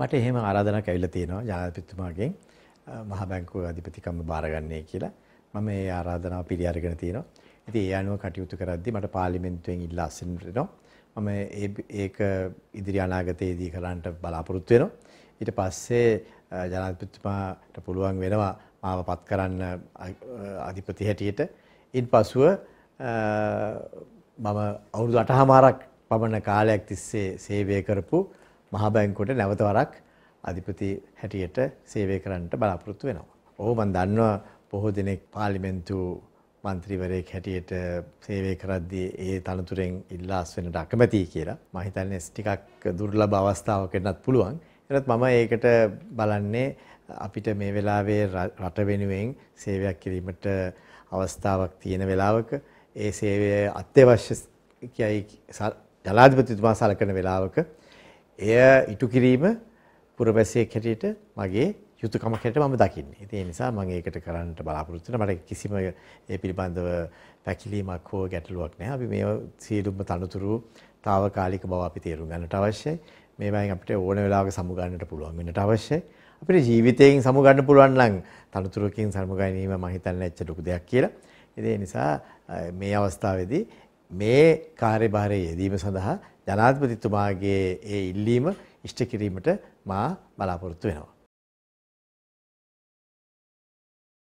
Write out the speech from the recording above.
මට එහෙම ආරාධනාවක් ඇවිල්ලා තියෙනවා ජනාධිපතිතුමාගෙන් මහා බැංකුව අධිපතිකම බාරගන්නේ කියලා. මම මේ ආරාධනාව පිළිඅරගෙන තියෙනවා. ඉතින් ඒ අනුව කටයුතු කරද්දී මට පාර්ලිමේන්තුවෙන් ඉල්ලා අසින්නට එනවා. මම ඒක ඉදිරි අනාගතයේදී කරන්නට බලාපොරොත්තු වෙනවා. ඊට පස්සේ ජනාධිපතිතුමාට පුළුවන් වෙනවා මාව පත් කරන්න අධිපති හැටියට. ඉන්පසුව මම අවුරුදු 8මාරක් පමණ කාලයක් තිස්සේ සේවය කරපු මහා බැංකුවට නැවත වරක් අධිපති හැටියට සේවය කරන්නට බලාපොරොත්තු වෙනවා. ඔහු මන් දන්නවා බොහෝ දෙනෙක් පාර්ලිමේන්තු මන්ත්‍රීවරයෙක් හැටියට සේවය කරද්දී ඒ තනතුරෙන් ඉල්ලාස් වෙනට අකමැතියි කියලා. මම හිතන්නේ ටිකක් දුර්ලභ අවස්ථාවක් වෙන්නත් පුළුවන්. ඒනත් මම ඒකට බලන්නේ අපිට මේ වෙලාවේ රට වෙනුවෙන් සේවයක් කිරීමට අවස්ථාවක් තියෙන වෙලාවක ඒ සේවය අත්‍යවශ්‍ය කියයි ජනාධිපතිතුමා සලකන වෙලාවක එය ඉටු කිරීම පුරවැසියෙක් හැටියට මගේ යුතුයකම හැටියට මම දකින්නේ. ඉතින් ඒ නිසා මම ඒකට කරන්නට බලාපොරොත්තු වෙනවා. මට කිසිම ඒ පිළිබඳව පැකිලීමක් හෝ ගැටලුවක් නැහැ. අපි මේ සියලුම තනතුරු తాවකාලික බව අපි තේරුම් ගන්නට අවශ්‍යයි. මේවායින් අපිට ඕන වෙලාවක සමු ගන්නට පුළුවන් වෙන්නට අවශ්‍යයි. අපිට ජීවිතයෙන් සමු ගන්න පුළුවන් නම් තනතුරකින් සමු ගැනීම මම හිතන්නේ ඇත්ත ලොකු දෙයක් කියලා. ඉතින් ඒ නිසා මේ අවස්ථාවේදී මේ කාර්යභාරයේ යෙදීම සඳහා ජනාධිපතිතුමාගේ ඒ ඉල්ලීම ඉෂ්ට කිරීමට මා බලාපොරොත්තු වෙනවා.